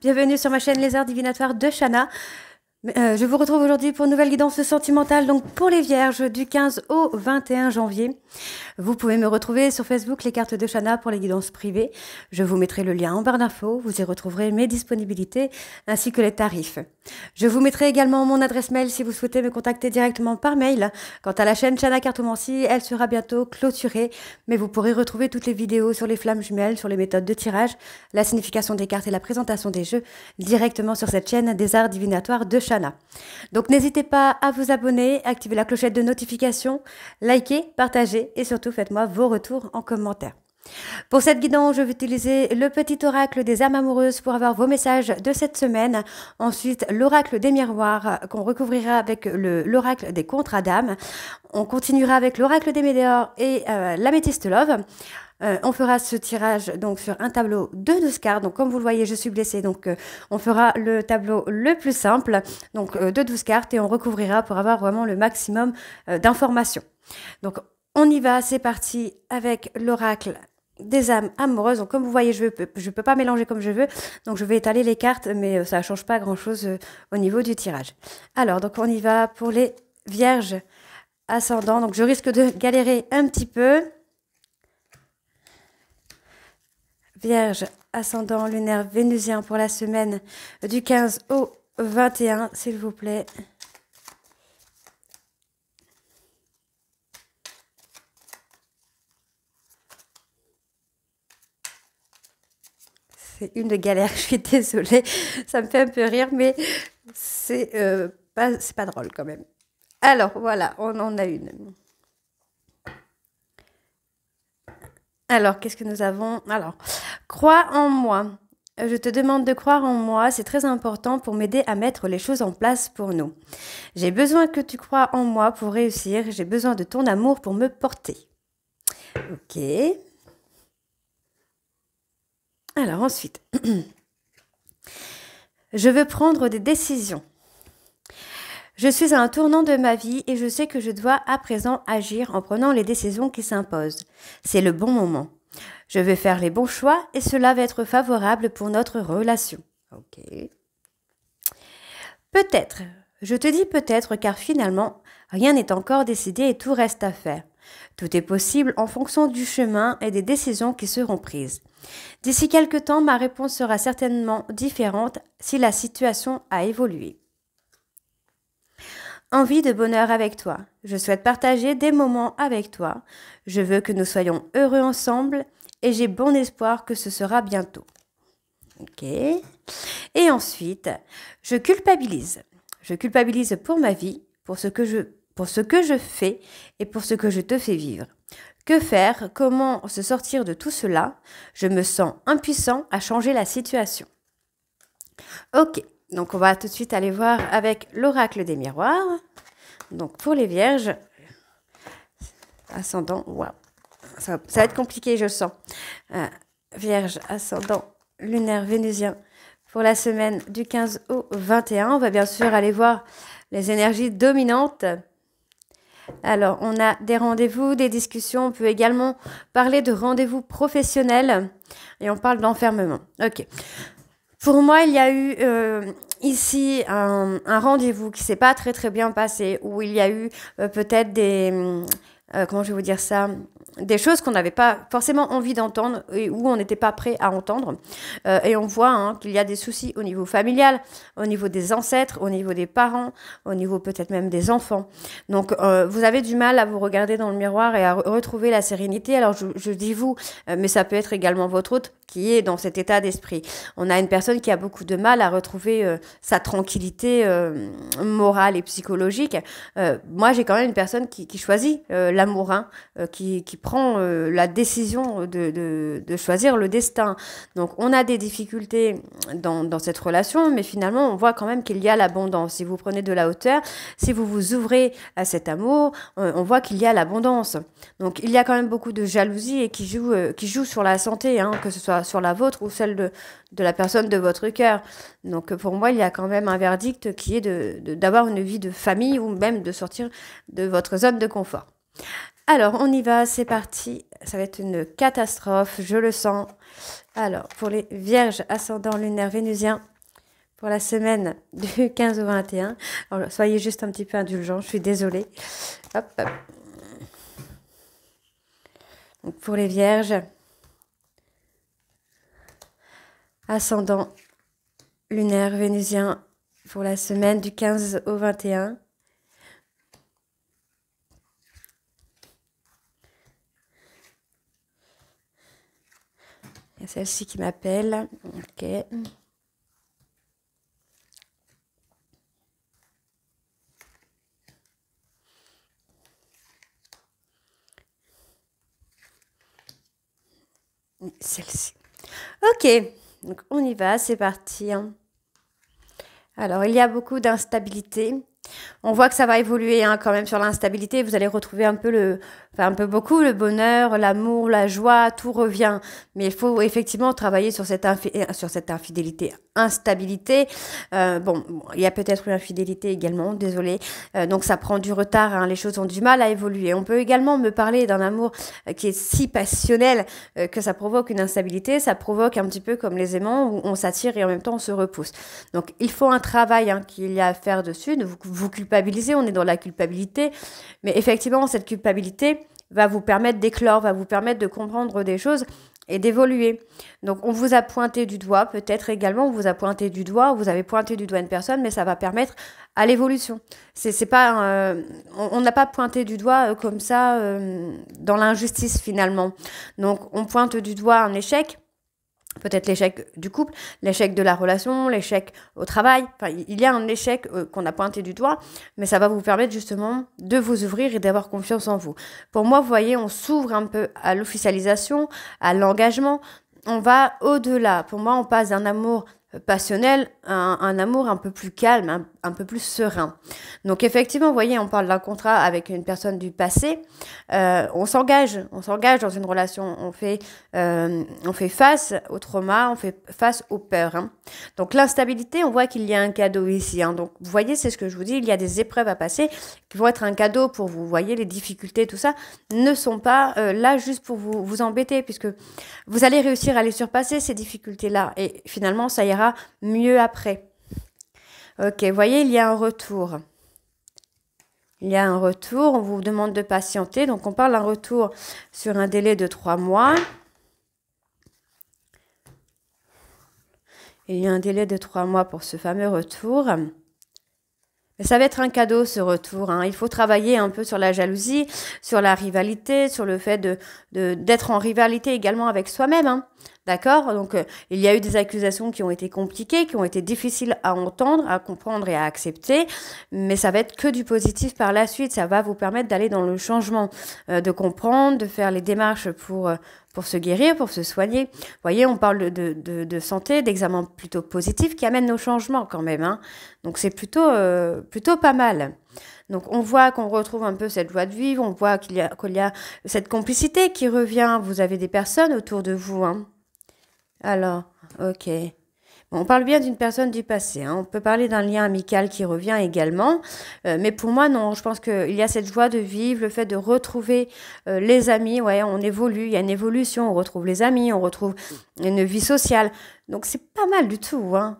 bienvenue sur ma chaîne Les Arts Divinatoires de Shana. Euh, je vous retrouve aujourd'hui pour une nouvelle guidance sentimentale, donc pour les vierges du 15 au 21 janvier. Vous pouvez me retrouver sur Facebook les cartes de Chana pour les guidances privées. Je vous mettrai le lien en barre d'infos, vous y retrouverez mes disponibilités ainsi que les tarifs. Je vous mettrai également mon adresse mail si vous souhaitez me contacter directement par mail. Quant à la chaîne Chana Cartomancy, elle sera bientôt clôturée, mais vous pourrez retrouver toutes les vidéos sur les flammes jumelles, sur les méthodes de tirage, la signification des cartes et la présentation des jeux directement sur cette chaîne des arts divinatoires de Chana. Donc n'hésitez pas à vous abonner, activer la clochette de notification, liker, partager et surtout faites-moi vos retours en commentaire. Pour cette guidance, je vais utiliser le petit oracle des âmes amoureuses pour avoir vos messages de cette semaine. Ensuite, l'oracle des miroirs qu'on recouvrira avec l'oracle des contrats d'âme. On continuera avec l'oracle des médéors et euh, la l'améthyste love. Euh, on fera ce tirage donc sur un tableau de 12 cartes. Donc comme vous le voyez, je suis blessée. Donc euh, on fera le tableau le plus simple, donc de 12 cartes, et on recouvrira pour avoir vraiment le maximum d'informations. Donc on y va, c'est parti avec l'oracle des âmes amoureuses. Donc, comme vous voyez, je ne je peux pas mélanger comme je veux. Donc, je vais étaler les cartes, mais euh, ça ne change pas grand-chose euh, au niveau du tirage. Alors, donc, on y va pour les vierges ascendants. Donc, je risque de galérer un petit peu. Vierge, ascendant lunaire vénusien pour la semaine du 15 au 21, s'il vous plaît. c'est une galère, je suis désolée, ça me fait un peu rire, mais c'est euh, pas, pas drôle quand même. Alors voilà, on en a une. Alors, qu'est-ce que nous avons Alors, crois en moi. Je te demande de croire en moi, c'est très important pour m'aider à mettre les choses en place pour nous. J'ai besoin que tu crois en moi pour réussir, j'ai besoin de ton amour pour me porter. Ok, alors ensuite, je veux prendre des décisions. Je suis à un tournant de ma vie et je sais que je dois à présent agir en prenant les décisions qui s'imposent. C'est le bon moment. Je vais faire les bons choix et cela va être favorable pour notre relation. Ok. Peut-être. Je te dis peut-être car finalement, rien n'est encore décidé et tout reste à faire. Tout est possible en fonction du chemin et des décisions qui seront prises. D'ici quelques temps, ma réponse sera certainement différente si la situation a évolué. Envie de bonheur avec toi. Je souhaite partager des moments avec toi. Je veux que nous soyons heureux ensemble et j'ai bon espoir que ce sera bientôt. Ok. Et ensuite, je culpabilise. Je culpabilise pour ma vie, pour ce que je pour ce que je fais et pour ce que je te fais vivre. Que faire Comment se sortir de tout cela Je me sens impuissant à changer la situation. Ok, donc on va tout de suite aller voir avec l'oracle des miroirs. Donc pour les vierges, ascendant, waouh, ça, va être compliqué, je sens. Euh, vierge, ascendant, lunaire, vénusien. Pour la semaine du 15 au 21, on va bien sûr aller voir les énergies dominantes alors, on a des rendez-vous, des discussions. On peut également parler de rendez-vous professionnels et on parle d'enfermement. Ok. Pour moi, il y a eu euh, ici un, rendez-vous qui s'est pas très très bien passé, où il y a eu euh, peut-être des euh, comment je vais vous dire ça des choses qu'on n'avait pas forcément envie d'entendre et où on n'était pas prêt à entendre. Euh, et on voit hein, qu'il y a des soucis au niveau familial, au niveau des ancêtres, au niveau des parents, au niveau peut-être même des enfants. Donc euh, vous avez du mal à vous regarder dans le miroir et à retrouver la sérénité. Alors je, dis vous, euh, mais ça peut être également votre hôte qui est dans cet état d'esprit. On a une personne qui a beaucoup de mal à retrouver sa tranquillité morale et psychologique. moi j'ai quand même une personne qui, choisit l'amour, hein, qui, qui prend euh, la décision de, de, choisir le destin. Donc on a des difficultés dans, dans cette relation, mais finalement on voit quand même qu'il y a l'abondance. Si vous prenez de la hauteur, si vous vous ouvrez à cet amour, euh, on voit qu'il y a l'abondance. Donc il y a quand même beaucoup de jalousie et qui joue, euh, qui joue sur la santé, hein, que ce soit sur la vôtre ou celle de, de la personne de votre cœur. Donc pour moi, il y a quand même un verdict qui est de, d'avoir une vie de famille ou même de sortir de votre zone de confort. Alors, on y va, c'est parti. Ça va être une catastrophe, je le sens. Alors, pour les vierges ascendant lunaire vénusien, pour la semaine du 15 au 21, alors, soyez juste un petit peu indulgents, je suis désolée. pour les vierges ascendant lunaire vénusien, pour la semaine du 15 au 21, Il y a celle-ci qui m'appelle. Ok. Celle-ci. Ok, donc on y va, c'est parti. Hein. Alors, il y a beaucoup d'instabilité. On voit que ça va évoluer hein, quand même sur l'instabilité. Vous allez retrouver un peu le, un peu beaucoup le bonheur, l'amour, la joie, tout revient. Mais il faut effectivement travailler sur cette, euh, sur cette infidélité, instabilité. Euh, bon, il y a peut-être une infidélité également. désolé, euh, donc ça prend du retard. Hein. les choses ont du mal à évoluer. On peut également me parler d'un amour qui est si passionnel que ça provoque une instabilité. Ça provoque un petit peu comme les aimants où on s'attire et en même temps on se repousse. Donc il faut un travail hein, qu'il y a à faire dessus. Vous, vous culpabilisez, on est dans la culpabilité, mais effectivement, cette culpabilité va vous permettre d'éclore, va vous permettre de comprendre des choses et d'évoluer. Donc on vous a pointé du doigt, peut-être également on vous a pointé du doigt, vous avez pointé du doigt une personne, mais ça va permettre à l'évolution. C'est, pas, euh, on n'a pas pointé du doigt euh, comme ça euh, dans l'injustice finalement. Donc on pointe du doigt un échec, peut-être l'échec du couple, l'échec de la relation, l'échec au travail. Enfin, il y a un échec euh, qu'on a pointé du doigt, mais ça va vous permettre justement de vous ouvrir et d'avoir confiance en vous. Pour moi, vous voyez, on s'ouvre un peu à l'officialisation, à l'engagement. On va au-delà. Pour moi, on passe d'un amour euh, passionnel à un, amour un peu plus calme, un peu plus serein. Donc effectivement, vous voyez, on parle d'un contrat avec une personne du passé. Euh, on s'engage, on s'engage dans une relation. On fait, euh, on fait face au trauma, on fait face aux peurs. Hein. Donc l'instabilité, on voit qu'il y a un cadeau ici. Hein. Donc vous voyez, c'est ce que je vous dis. Il y a des épreuves à passer qui vont être un cadeau pour vous. Vous voyez, les difficultés, tout ça, ne sont pas euh, là juste pour vous vous embêter, puisque vous allez réussir à les surpasser ces difficultés là. Et finalement, ça ira mieux après. Ok, vous voyez, il y a un retour. Il y a un retour, on vous demande de patienter. Donc, on parle d'un retour sur un délai de trois mois. Il y a un délai de trois mois pour ce fameux retour. Mais ça va être un cadeau ce retour. Hein. Il faut travailler un peu sur la jalousie, sur la rivalité, sur le fait d'être en rivalité également avec soi-même. Hein. D'accord Donc, euh, il y a eu des accusations qui ont été compliquées, qui ont été difficiles à entendre, à comprendre et à accepter, mais ça va être que du positif par la suite. Ça va vous permettre d'aller dans le changement, euh, de comprendre, de faire les démarches pour... Euh, pour se guérir, pour se soigner. Vous voyez, on parle de, de, santé, d'examens plutôt positifs qui amènent nos changements quand même. Hein. Donc c'est plutôt, plutôt pas mal. Donc on voit qu'on retrouve un peu cette joie de vivre, on voit qu'il y, qu y, a cette complicité qui revient. Vous avez des personnes autour de vous. Hein. Alors, ok. On parle bien d'une personne du passé. Hein. On peut parler d'un lien amical qui revient également. Euh, mais pour moi, non. Je pense qu'il y a cette joie de vivre, le fait de retrouver euh, les amis. Ouais, on évolue. Il y a une évolution. On retrouve les amis. On retrouve une vie sociale. Donc, c'est pas mal du tout. Hein.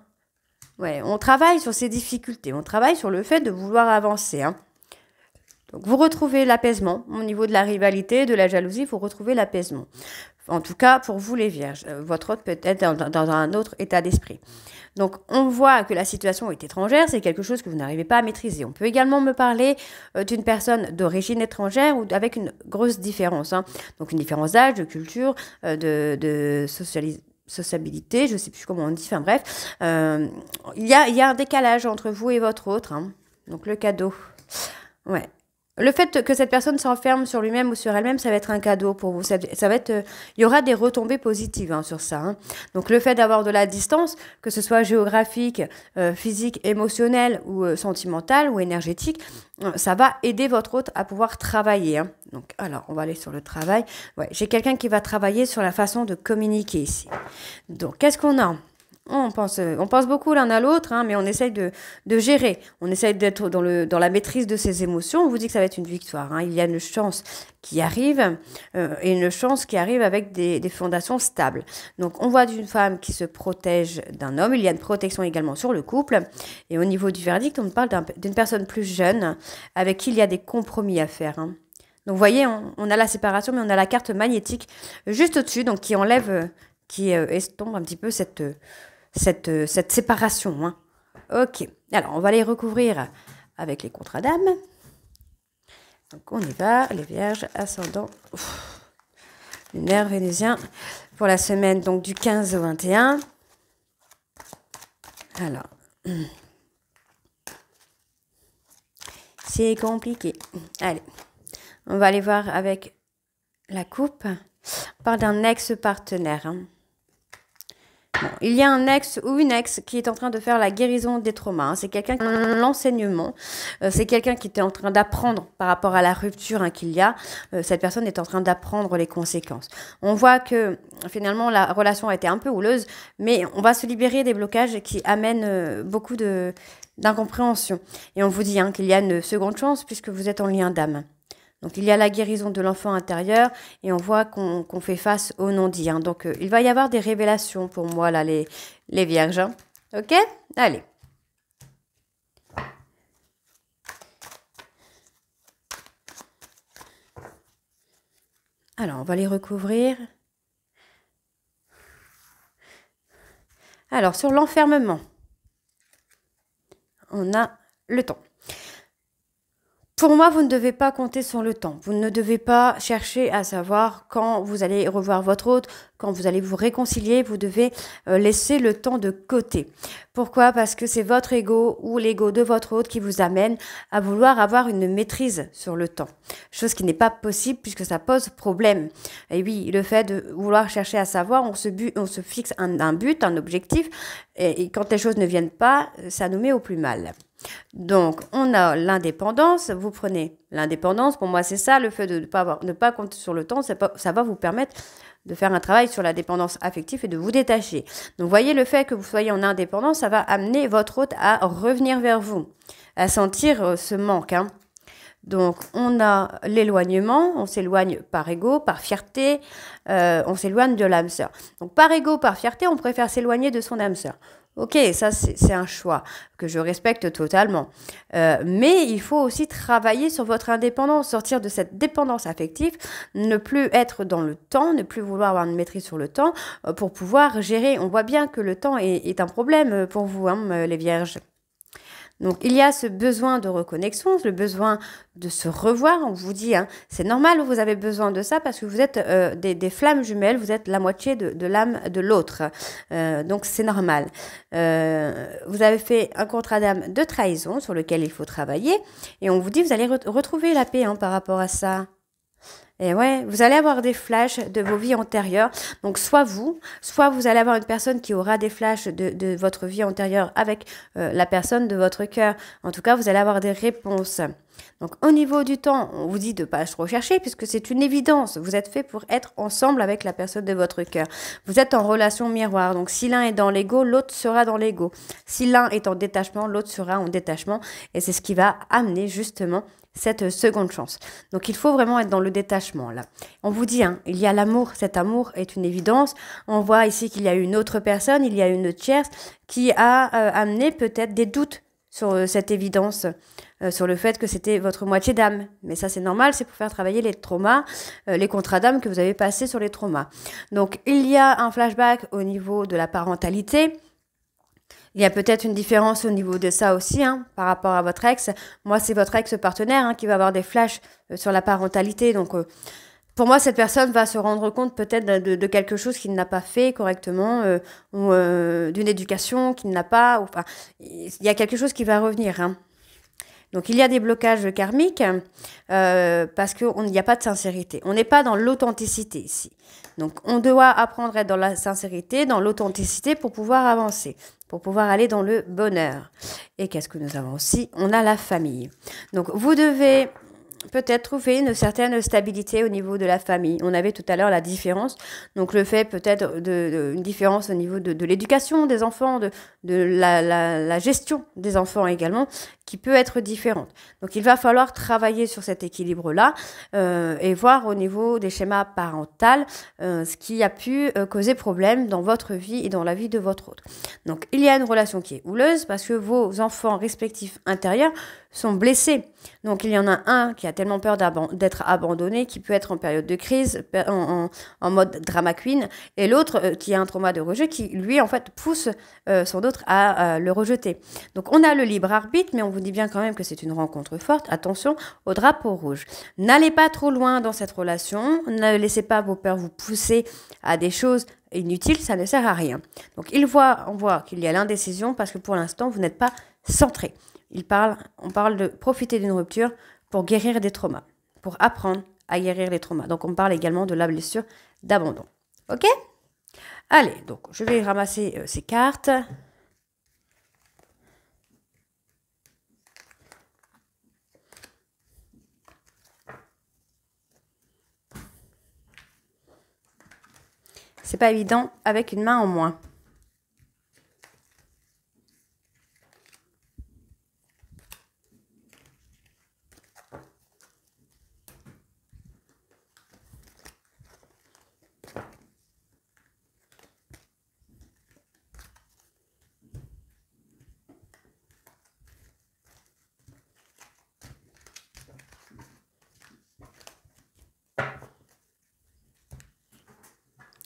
Ouais, on travaille sur ces difficultés. On travaille sur le fait de vouloir avancer. Hein. Donc vous retrouvez l'apaisement au niveau de la rivalité, de la jalousie, vous retrouvez l'apaisement. En tout cas, pour vous les vierges, euh, votre autre peut être dans, un autre état d'esprit. Donc on voit que la situation est étrangère, c'est quelque chose que vous n'arrivez pas à maîtriser. On peut également me parler euh, d'une personne d'origine étrangère ou avec une grosse différence. Hein. Donc une différence d'âge, de culture, euh, de, sociabilité, je ne sais plus comment on dit, enfin bref, il y, a, un décalage entre vous et votre autre. Hein. Donc le cadeau. Ouais, le fait que cette personne s'enferme sur lui-même ou sur elle-même, ça va être un cadeau pour vous. Ça, va être, euh, il y aura des retombées positives hein, sur ça. Hein. Donc le fait d'avoir de la distance, que ce soit géographique, euh, physique, émotionnelle ou euh, sentimentale ou énergétique, ça va aider votre hôte à pouvoir travailler. Hein. Donc alors, on va aller sur le travail. j'ai quelqu'un qui va travailler sur la façon de communiquer ici. Donc qu'est-ce qu'on a on pense, euh, on beaucoup l'un à l'autre, hein, mais on essaye de, gérer. On essaye d'être dans, dans la maîtrise de ses émotions. On vous dit que ça va être une victoire. Hein. Il y a une chance qui arrive euh, et une chance qui arrive avec des, fondations stables. Donc, on voit d'une femme qui se protège d'un homme. Il y a une protection également sur le couple. Et au niveau du verdict, on parle d'une personne plus jeune avec qui il y a des compromis à faire. Hein. Donc, vous voyez, on, a la séparation, mais on a la carte magnétique juste au-dessus, donc qui enlève, euh, qui estompe un petit peu cette. Euh, cette, séparation. Hein. Ok, alors on va les recouvrir avec les contrats d'âme. Donc on y va, les vierges, ascendant, lunaire, vénusien, pour la semaine donc du 15 au 21. Alors, c'est compliqué. Allez, on va aller voir avec la coupe. On parle d'un ex-partenaire. Hein il y a un ex ou une ex qui est en train de faire la guérison des traumas. Hein. C'est quelqu'un qui l'enseignement. Euh, c'est quelqu'un qui était en train d'apprendre par rapport à la rupture hein, qu'il y a. Euh, cette personne est en train d'apprendre les conséquences. On voit que finalement la relation a été un peu houleuse, mais on va se libérer des blocages qui amènent euh, beaucoup d'incompréhension. Et on vous dit hein, qu'il y a une seconde chance puisque vous êtes en lien d'âme. Donc il y a la guérison de l'enfant intérieur et on voit qu'on fait face au non-dit. Donc euh, il va y avoir des révélations pour moi, là, les, vierges. Hein. Ok Allez. Alors, on va les recouvrir. Alors, sur l'enfermement, on a le temps. Pour moi, vous ne devez pas compter sur le temps. Vous ne devez pas chercher à savoir quand vous allez revoir votre hôte, quand vous allez vous réconcilier. Vous devez euh, laisser le temps de côté. Pourquoi Parce que c'est votre ego ou l'ego de votre hôte qui vous amène à vouloir avoir une maîtrise sur le temps. Chose qui n'est pas possible puisque ça pose problème. Et oui, le fait de vouloir chercher à savoir, on se, but, on se fixe un, un but, un objectif. et quand les choses ne viennent pas, ça nous met au plus mal. Donc, on a l'indépendance. Vous prenez l'indépendance. Pour moi, c'est ça, le fait de ne pas, ne pas compter sur le temps, ça va vous permettre de faire un travail sur la dépendance affective et de vous détacher. Donc, voyez, le fait que vous soyez en indépendance, ça va amener votre hôte à revenir vers vous, à sentir euh, ce manque. Hein. Donc, on a l'éloignement, on s'éloigne par ego, par fierté, euh, on s'éloigne de l'âme sœur. Donc, par ego, par fierté, on préfère s'éloigner de son âme sœur. Ok, ça c'est un choix que je respecte totalement. Euh, mais il faut aussi travailler sur votre indépendance, sortir de cette dépendance affective, ne plus être dans le temps, ne plus vouloir avoir une maîtrise sur le temps euh, pour pouvoir gérer. On voit bien que le temps est, un problème euh, pour vous, hein, les vierges. Donc il y a ce besoin de reconnexion, le besoin de se revoir. On vous dit, hein. c'est normal, vous avez besoin de ça parce que vous êtes euh, des, flammes jumelles, vous êtes la moitié de, l'âme de l'autre. Euh, donc c'est normal. Euh, vous avez fait un contrat d'âme de trahison sur lequel il faut travailler et on vous dit, vous allez retrouver la paix hein, par rapport à ça. Et ouais, vous allez avoir des flashs de vos vies antérieures. Donc soit vous, soit vous allez avoir une personne qui aura des flashs de, votre vie antérieure avec euh, la personne de votre cœur. En tout cas, vous allez avoir des réponses. Donc au niveau du temps, on vous dit de ne pas rechercher puisque c'est une évidence. Vous êtes fait pour être ensemble avec la personne de votre cœur. Vous êtes en relation miroir. Donc si l'un est dans l'ego, l'autre sera dans l'ego. Si l'un est en détachement, l'autre sera en détachement. Et c'est ce qui va amener justement cette seconde chance. Donc il faut vraiment être dans le détachement là. On vous dit, hein, il y a l'amour, cet amour est une évidence. On voit ici qu'il y a une autre personne, il y a une tierce qui a euh, amené peut-être des doutes sur euh, cette évidence, euh, sur le fait que c'était votre moitié d'âme. Mais ça c'est normal, c'est pour faire travailler les traumas, les contrats d'âme que vous avez passés sur les traumas. Donc il y a un flashback au niveau de la parentalité il y a peut-être une différence au niveau de ça aussi hein, par rapport à votre ex. Moi, c'est votre ex partenaire hein, qui va avoir des flashs euh, sur la parentalité. Donc, euh, pour moi, cette personne va se rendre compte peut-être de, quelque chose qu'il n'a pas fait correctement euh, ou d'une éducation qu'il n'a pas. Enfin, il y a quelque chose qui va revenir. Hein. Donc il y a des blocages karmiques parce qu'il n'y a pas de sincérité. On n'est pas dans l'authenticité ici. Donc on doit apprendre à être dans la sincérité, dans l'authenticité pour pouvoir avancer pour pouvoir aller dans le bonheur. Et qu'est-ce que nous avons aussi On a la famille. Donc vous devez peut-être trouver une certaine stabilité au niveau de la famille. On avait tout à l'heure la différence, donc le fait peut-être d'une différence au niveau de, de l'éducation des enfants, de, de la, la, gestion des enfants également, qui peut être différente. Donc il va falloir travailler sur cet équilibre-là euh, et voir au niveau des schémas parentaux euh, ce qui a pu euh, causer problème dans votre vie et dans la vie de votre autre. Donc il y a une relation qui est houleuse parce que vos enfants respectifs intérieurs sont blessés. Donc il y en a un qui a tellement peur d'être abandonné, qui peut être en période de crise, en, mode drama queen, et l'autre euh, qui a un trauma de rejet, qui lui en fait pousse euh, son autre à euh, le rejeter. Donc on a le libre arbitre, mais on vous dit bien quand même que c'est une rencontre forte. Attention au drapeau rouge. N'allez pas trop loin dans cette relation, ne laissez pas vos peurs vous pousser à des choses inutiles, ça ne sert à rien. Donc il voit, on voit qu'il y a l'indécision parce que pour l'instant vous n'êtes pas centré. Il parle, on parle de profiter d'une rupture pour guérir des traumas, pour apprendre à guérir les traumas. Donc on parle également de la blessure d'abandon. OK Allez, donc je vais ramasser euh, ces cartes. C'est pas évident avec une main en moins.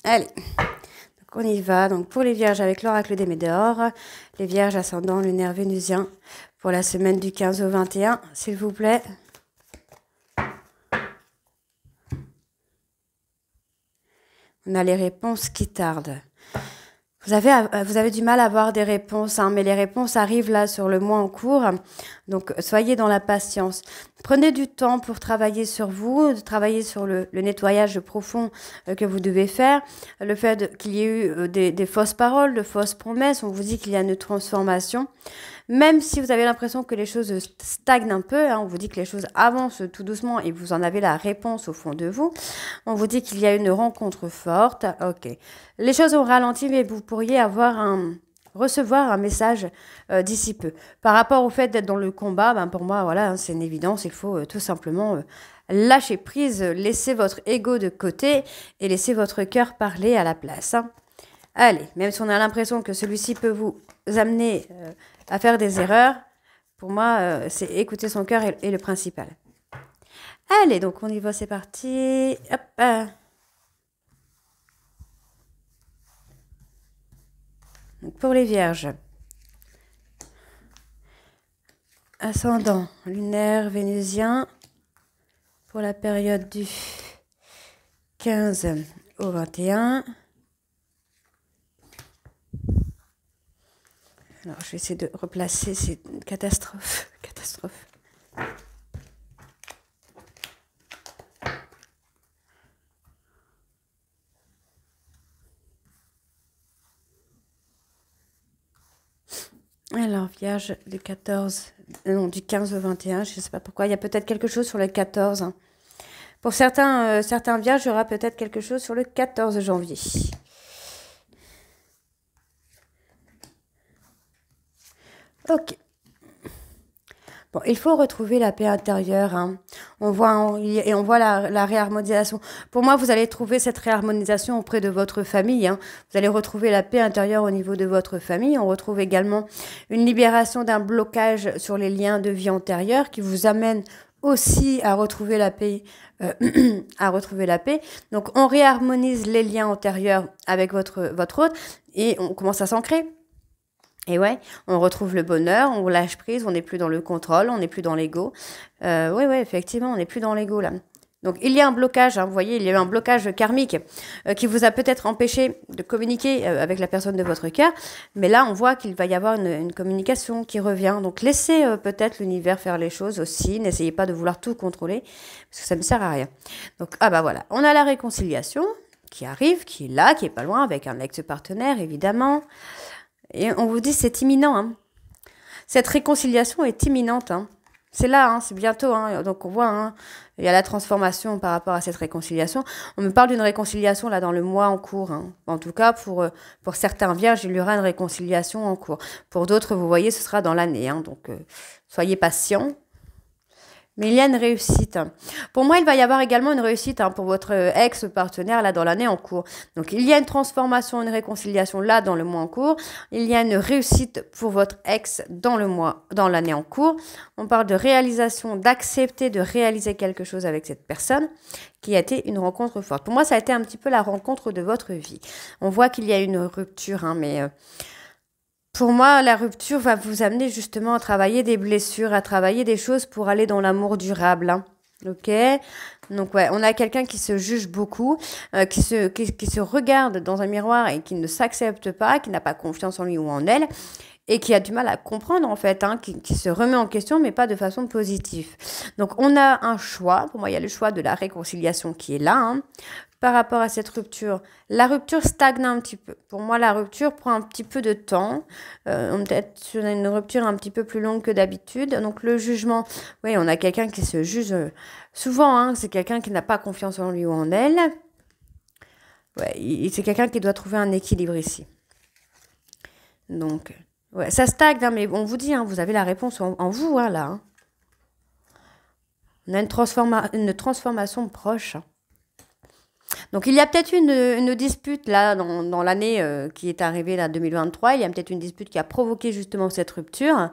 Allez, donc on y va. Donc pour les vierges avec l'oracle des Médors, les vierges ascendant lunaire vénusien pour la semaine du 15 au 21, s'il vous plaît. On a les réponses qui tardent vous avez, euh, vous avez du mal à avoir des réponses, hein, mais les réponses arrivent là sur le mois en cours. Donc, soyez dans la patience. Prenez du temps pour travailler sur vous, travailler sur le, nettoyage profond euh, que vous devez faire. Le fait qu'il y ait eu euh, des, des, fausses paroles, de fausses promesses, on vous dit qu'il y a une transformation. Même si vous avez l'impression que les choses stagnent un peu, hein, on vous dit que les choses avancent tout doucement et vous en avez la réponse au fond de vous. On vous dit qu'il y a une rencontre forte. Ok. Les choses ont ralenti, mais vous pouvez pourriez avoir un, recevoir un message euh, d'ici peu. Par rapport au fait d'être dans le combat, ben pour moi, voilà, hein, c'est une évidence. Il faut euh, tout simplement euh, lâcher prise, laisser votre ego de côté et laisser votre cœur parler à la place. Hein. Allez, même si on a l'impression que celui-ci peut vous amener à faire des erreurs, pour moi, c'est écouter son cœur est, le principal. Allez, donc on y va, c'est parti. Hop. Ah. pour les vierges, ascendant lunaire vénusien pour la période du 15 au 21. Alors, je vais essayer de replacer ces catastrophes. catastrophe. du 14, du 15 au 21, je ne sais pas pourquoi. Il y a peut-être quelque chose sur le 14. Pour certains, euh, certains vierges, il y aura peut-être quelque chose sur le 14 janvier. il faut retrouver la paix intérieure. Hein. On voit et on voit la, réharmonisation. Pour moi, vous allez trouver cette réharmonisation auprès de votre famille. Hein. Vous allez retrouver la paix intérieure au niveau de votre famille. On retrouve également une libération d'un blocage sur les liens de vie antérieure qui vous amène aussi à retrouver la paix, euh, à retrouver la paix. Donc, on réharmonise les liens antérieurs avec votre votre autre et on commence à s'ancrer. Et ouais, on retrouve le bonheur, on lâche prise, on n'est plus dans le contrôle, on n'est plus dans l'ego. Euh, oui, effectivement, on n'est plus dans l'ego là. Donc il y a un blocage, hein, vous voyez, il y a un blocage karmique euh, qui vous a peut-être empêché de communiquer euh, avec la personne de votre cœur, mais là on voit qu'il va y avoir une, communication qui revient. Donc laissez euh, peut-être l'univers faire les choses aussi, n'essayez pas de vouloir tout contrôler, parce que ça ne sert à rien. Donc ah bah voilà, on a la réconciliation qui arrive, qui est là, qui est pas loin, avec un ex-partenaire évidemment. Et on vous dit, c'est imminent. Hein. Cette réconciliation est imminente. Hein. C'est là, hein, c'est bientôt. Hein. Donc on voit, hein, il y a la transformation par rapport à cette réconciliation. On me parle d'une réconciliation là dans le mois en cours. Hein. En tout cas, pour, euh, pour certains vierges, il y aura une réconciliation en cours. Pour d'autres, vous voyez, ce sera dans l'année. Hein. donc euh, soyez patients. Mais il y a une réussite. Pour moi, il va y avoir également une réussite hein, pour votre ex-partenaire là dans l'année en cours. Donc, il y a une transformation, une réconciliation là dans le mois en cours. Il y a une réussite pour votre ex dans le mois, dans l'année en cours. On parle de réalisation, d'accepter de réaliser quelque chose avec cette personne qui a été une rencontre forte. Pour moi, ça a été un petit peu la rencontre de votre vie. On voit qu'il y a une rupture, hein, mais euh, pour moi, la rupture va vous amener justement à travailler des blessures, à travailler des choses pour aller dans l'amour durable. Hein. Ok, donc ouais, on a quelqu'un qui se juge beaucoup, euh, qui, se, qui, se regarde dans un miroir et qui ne s'accepte pas, qui n'a pas confiance en lui ou en elle, et qui a du mal à comprendre en fait, hein, qui, qui, se remet en question, mais pas de façon positive. Donc on a un choix, pour moi il y a le choix de la réconciliation qui est là, hein, par rapport à cette rupture. La rupture stagne un petit peu. Pour moi, la rupture prend un petit peu de temps. Euh, Peut-être une rupture un petit peu plus longue que d'habitude. Donc le jugement, oui, on a quelqu'un qui se juge euh, souvent. Hein. c'est quelqu'un qui n'a pas confiance en lui ou en elle. c'est quelqu'un qui doit trouver un équilibre ici. Donc, ouais, ça stagne, hein, mais on vous dit, hein, vous avez la réponse en, vous, là. On a une, une transformation proche. Donc il y a peut-être une, dispute là dans, l'année euh, qui est arrivée là 2023. Il y a peut-être une dispute qui a provoqué justement cette rupture.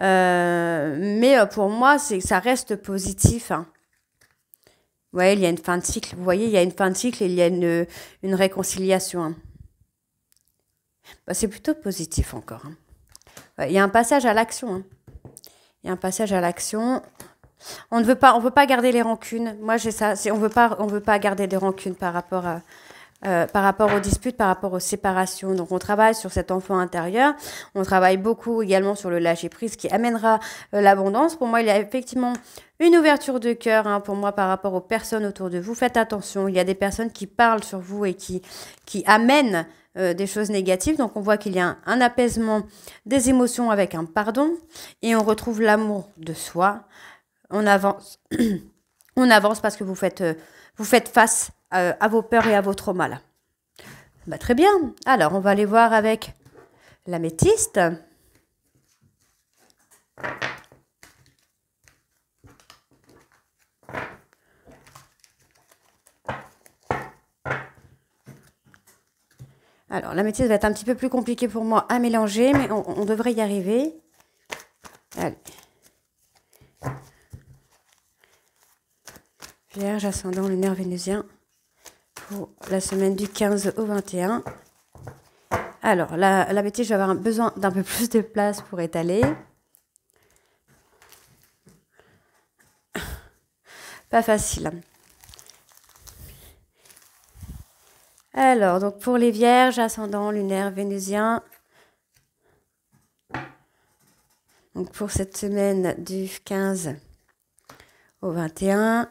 Euh, mais euh, pour moi, c'est ça reste positif. Hein. Vous voyez, il y a une fin de cycle. Vous voyez, il y a une fin de cycle et il y a une, réconciliation. Hein. Bah, c'est plutôt positif encore. Hein. Il y a un passage à l'action. Il y a un passage à l'action. On ne veut pas, on veut pas garder les rancunes. Moi, j'ai ça. On veut pas, on veut pas garder des rancunes par rapport euh, par rapport aux disputes, par rapport aux séparations. Donc on travaille sur cet enfant intérieur, on travaille beaucoup également sur le lâcher-prise qui amènera euh, l'abondance. Pour moi, il y a effectivement une ouverture de cœur hein, pour moi par rapport aux personnes autour de vous. Faites attention, il y a des personnes qui parlent sur vous et qui, qui amènent euh, des choses négatives. Donc on voit qu'il y a un, apaisement des émotions avec un pardon et on retrouve l'amour de soi on avance. on avance parce que vous faites, euh, vous faites face euh, à, vos peurs et à votre mal. Bah, très bien. Alors, on va aller voir avec l'améthyste. Alors, la métisse va être un petit peu plus compliqué pour moi à mélanger, mais on, on devrait y arriver. Allez. Vierge ascendant lunaire vénusien pour la semaine du 15 au 21. Alors, la, la bêtise, je vais avoir besoin d'un peu plus de place pour étaler. Pas facile. Alors, donc pour les vierges, ascendant, lunaire, vénusien. Donc pour cette semaine du 15 au 21.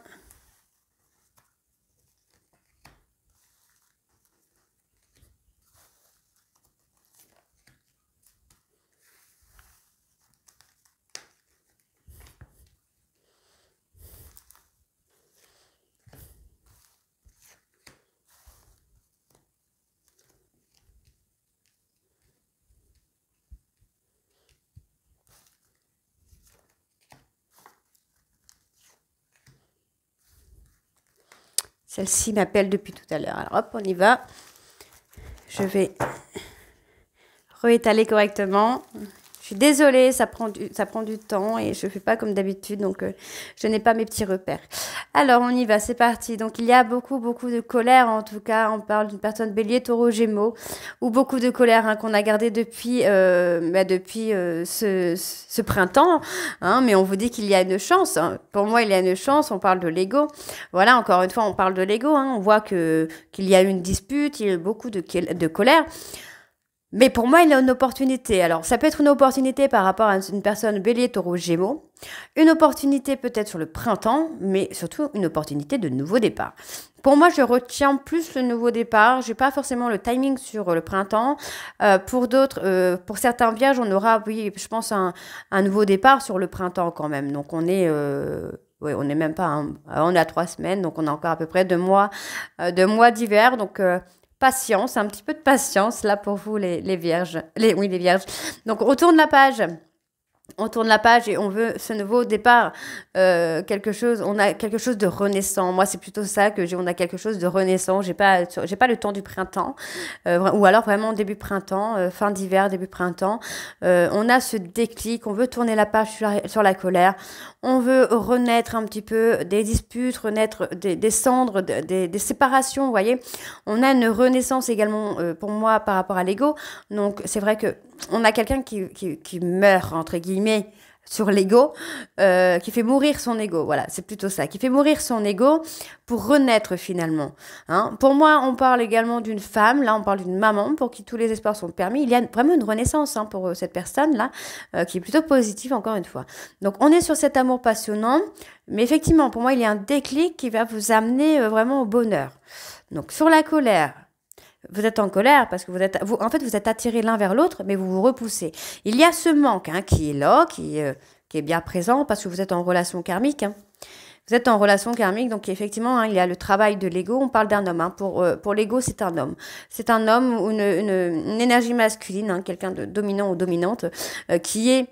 Celle-ci m'appelle depuis tout à l'heure. Alors hop, on y va. Je vais réétaler correctement. Je suis désolée, ça prend du, ça prend du temps et je ne fais pas comme d'habitude, donc euh, je n'ai pas mes petits repères. Alors on y va, c'est parti. Donc il y a beaucoup, beaucoup de colère, en tout cas, on parle d'une personne bélier, taureau, gémeaux, ou beaucoup de colère hein, qu'on a gardée depuis, euh, bah, depuis euh, ce, ce, printemps. Hein, mais on vous dit qu'il y a une chance. Hein. Pour moi, il y a une chance, on parle de l'ego. Voilà, encore une fois, on parle de l'ego. on voit que qu'il y a eu une dispute, il y a eu beaucoup de, de colère. Mais pour moi, il a une opportunité. Alors, ça peut être une opportunité par rapport à une personne bélier, taureau, gémeaux. Une opportunité peut-être sur le printemps, mais surtout une opportunité de nouveau départ. Pour moi, je retiens plus le nouveau départ. Je n'ai pas forcément le timing sur le printemps. Euh, pour d'autres, euh, pour certains vierges, on aura, oui, je pense, un, un, nouveau départ sur le printemps quand même. Donc, on est... Euh oui, on n'est même pas, on est à trois semaines, donc on a encore à peu près deux mois, euh, deux mois d'hiver. Donc, euh, patience, un petit peu de patience là pour vous les, vierges. Les, oui, les vierges. Donc on de la page on tourne la page et on veut ce nouveau départ, euh, quelque chose, on a quelque chose de renaissant. Moi, c'est plutôt ça que j'ai, on a quelque chose de renaissant. J'ai pas, j'ai pas le temps du printemps, euh, ou alors vraiment début printemps, euh, fin d'hiver, début printemps. on a ce déclic, on veut tourner la page sur la, colère, on veut renaître un petit peu des disputes, renaître des, des cendres, des, séparations, vous voyez. On a une renaissance également pour moi par rapport à l'ego. Donc, c'est vrai que on a quelqu'un qui, qui meurt entre guillemets met sur l'ego, euh, qui fait mourir son ego. Voilà, c'est plutôt ça, qui fait mourir son ego pour renaître finalement. Hein. Pour moi, on parle également d'une femme, là on parle d'une maman pour qui tous les espoirs sont permis. Il y a vraiment une renaissance hein, pour euh, cette personne-là, euh, qui est plutôt positive encore une fois. Donc on est sur cet amour passionnant, mais effectivement, pour moi, il y a un déclic qui va vous amener vraiment au bonheur. Donc sur la colère, vous êtes en colère parce que vous êtes, vous, en fait, vous êtes attiré l'un vers l'autre, mais vous vous repoussez. Il y a ce manque hein, qui est là, qui, euh, qui, est bien présent parce que vous êtes en relation karmique. Hein. Vous êtes en relation karmique, donc effectivement, hein, il y a le travail de l'ego. On parle d'un homme. Hein, pour euh, pour l'ego, c'est un homme. C'est un homme ou une, une, énergie masculine, hein, quelqu'un de dominant ou dominante, euh, qui est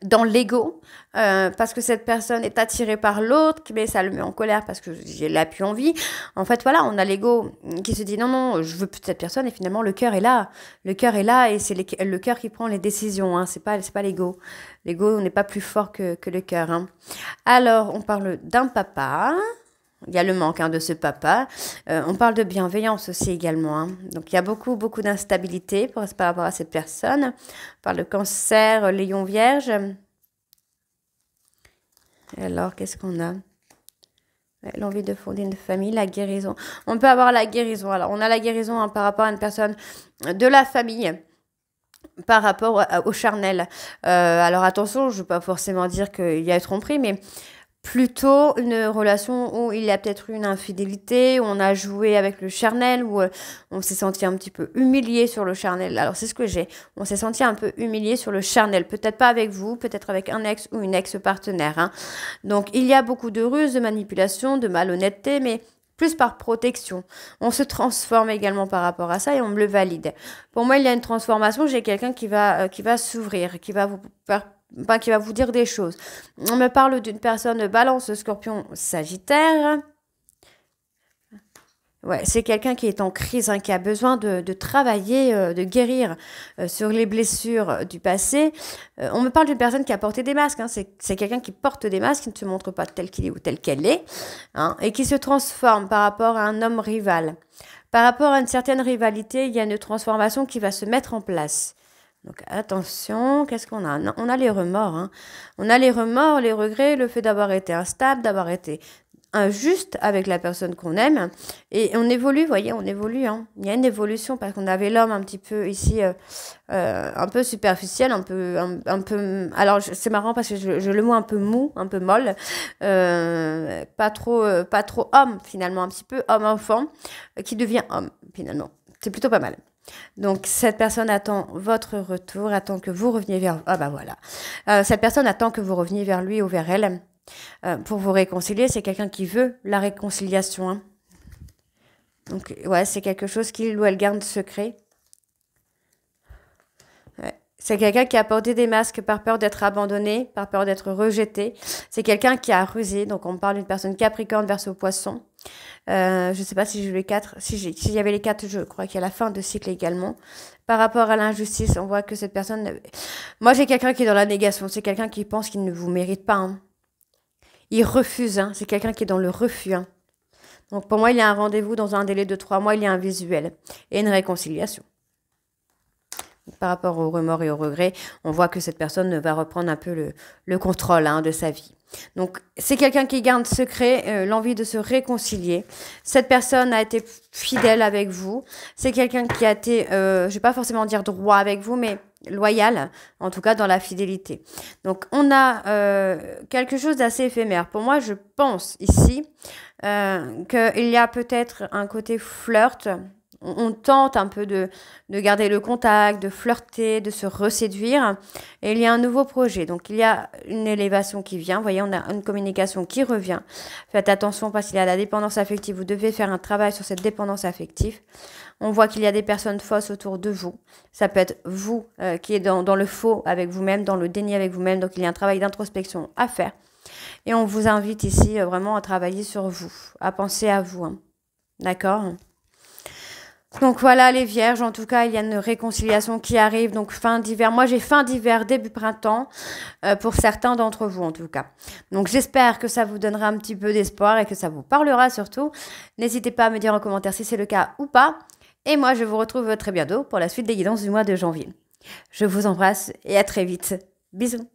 dans l'ego euh, parce que cette personne est attirée par l'autre, mais ça le met en colère parce que j'ai la plus envie. En fait, voilà, on a l'ego qui se dit non, non, je veux plus cette personne et finalement le cœur est là, le cœur est là et c'est le cœur qui prend les décisions. Hein. C'est pas c'est pas l'ego. L'ego n'est pas plus fort que, que le cœur. Hein. Alors, on parle d'un papa. Il y a le manque hein, de ce papa. Euh, on parle de bienveillance aussi également. Hein. Donc il y a beaucoup, beaucoup d'instabilité par rapport à cette personne. On parle de cancer, euh, léon vierge. alors, qu'est-ce qu'on a L'envie de fonder une famille, la guérison. On peut avoir la guérison. Alors, on a la guérison hein, par rapport à une personne de la famille par rapport au charnel. Euh, alors attention, je ne veux pas forcément dire qu'il y a tromperie, mais plutôt une relation où il y a peut-être une infidélité, où on a joué avec le charnel, où euh, on s'est senti un petit peu humilié sur le charnel. Alors c'est ce que j'ai. On s'est senti un peu humilié sur le charnel. Peut-être pas avec vous, peut-être avec un ex ou une ex-partenaire. Hein. Donc il y a beaucoup de ruses, de manipulations, de malhonnêteté, mais plus par protection. On se transforme également par rapport à ça et on me le valide. Pour moi, il y a une transformation. J'ai quelqu'un qui va, euh, qui va s'ouvrir, qui va vous qui va vous dire des choses. On me parle d'une personne balance, scorpion, sagittaire. Ouais, c'est quelqu'un qui est en crise, hein, qui a besoin de, travailler, euh, de guérir euh, sur les blessures du passé. Euh, on me parle d'une personne qui a porté des masques. Hein. c'est quelqu'un qui porte des masques, qui ne se montre pas tel qu'il est ou tel qu'elle est, hein, et qui se transforme par rapport à un homme rival. Par rapport à une certaine rivalité, il y a une transformation qui va se mettre en place. Donc attention, qu'est-ce qu'on a On a les remords. Hein. On a les remords, les regrets, le fait d'avoir été instable, d'avoir été injuste avec la personne qu'on aime. Et on évolue, voyez, on évolue. Hein. Il y a une évolution parce qu'on avait l'homme un petit peu ici, euh, euh, un peu superficiel, un peu... Un, peu alors c'est marrant parce que je, le vois un peu mou, un peu molle. Euh, pas, trop, pas trop homme finalement, un petit peu homme-enfant qui devient homme finalement. C'est plutôt pas mal. Donc cette personne attend votre retour, attend que vous reveniez vers ah bah voilà. Euh, cette personne attend que vous reveniez vers lui ou vers elle euh, pour vous réconcilier. C'est quelqu'un qui veut la réconciliation. Hein. Donc ouais, c'est quelque chose qu'il ou elle garde secret. C'est quelqu'un qui a porté des masques par peur d'être abandonné, par peur d'être rejeté. C'est quelqu'un qui a rusé. Donc on parle d'une personne Capricorne vers le Poisson. Euh, je ne sais pas si j'ai les quatre, si s'il y avait les quatre, je crois qu'il y a la fin de cycle également. Par rapport à l'injustice, on voit que cette personne. Moi, j'ai quelqu'un qui est dans la négation. C'est quelqu'un qui pense qu'il ne vous mérite pas. Hein. Il refuse. Hein, c'est quelqu'un qui est dans le refus. Hein. Donc, pour moi, il y a un rendez-vous dans un délai de trois mois. Il y a un visuel et une réconciliation par rapport aux remords et aux regrets, on voit que cette personne va reprendre un peu le, contrôle hein, de sa vie. Donc, c'est quelqu'un qui garde secret euh, l'envie de se réconcilier. Cette personne a été fidèle avec vous. C'est quelqu'un qui a été, euh, je ne vais pas forcément dire droit avec vous, mais loyal, en tout cas dans la fidélité. Donc, on a euh, quelque chose d'assez éphémère. Pour moi, je pense ici qu'il y a peut-être un côté flirt, on tente un peu de, garder le contact, de flirter, de se reséduire. Et il y a un nouveau projet. Donc il y a une élévation qui vient. Vous voyez, on a une communication qui revient. Faites attention parce qu'il y a la dépendance affective. Vous devez faire un travail sur cette dépendance affective. On voit qu'il y a des personnes fausses autour de vous. Ça peut être vous euh, qui êtes dans, le faux avec vous-même, dans le déni avec vous-même. Donc il y a un travail d'introspection à faire. Et on vous invite ici euh, vraiment à travailler sur vous, à penser à vous. Hein. D'accord donc voilà les vierges, en tout cas il y a une réconciliation qui arrive, donc fin d'hiver. Moi j'ai fin d'hiver, début printemps, euh, pour certains d'entre vous en tout cas. Donc j'espère que ça vous donnera un petit peu d'espoir et que ça vous parlera surtout. N'hésitez pas à me dire en commentaire si c'est le cas ou pas. Et moi je vous retrouve très bientôt pour la suite des guidances du mois de janvier. Je vous embrasse et à très vite. Bisous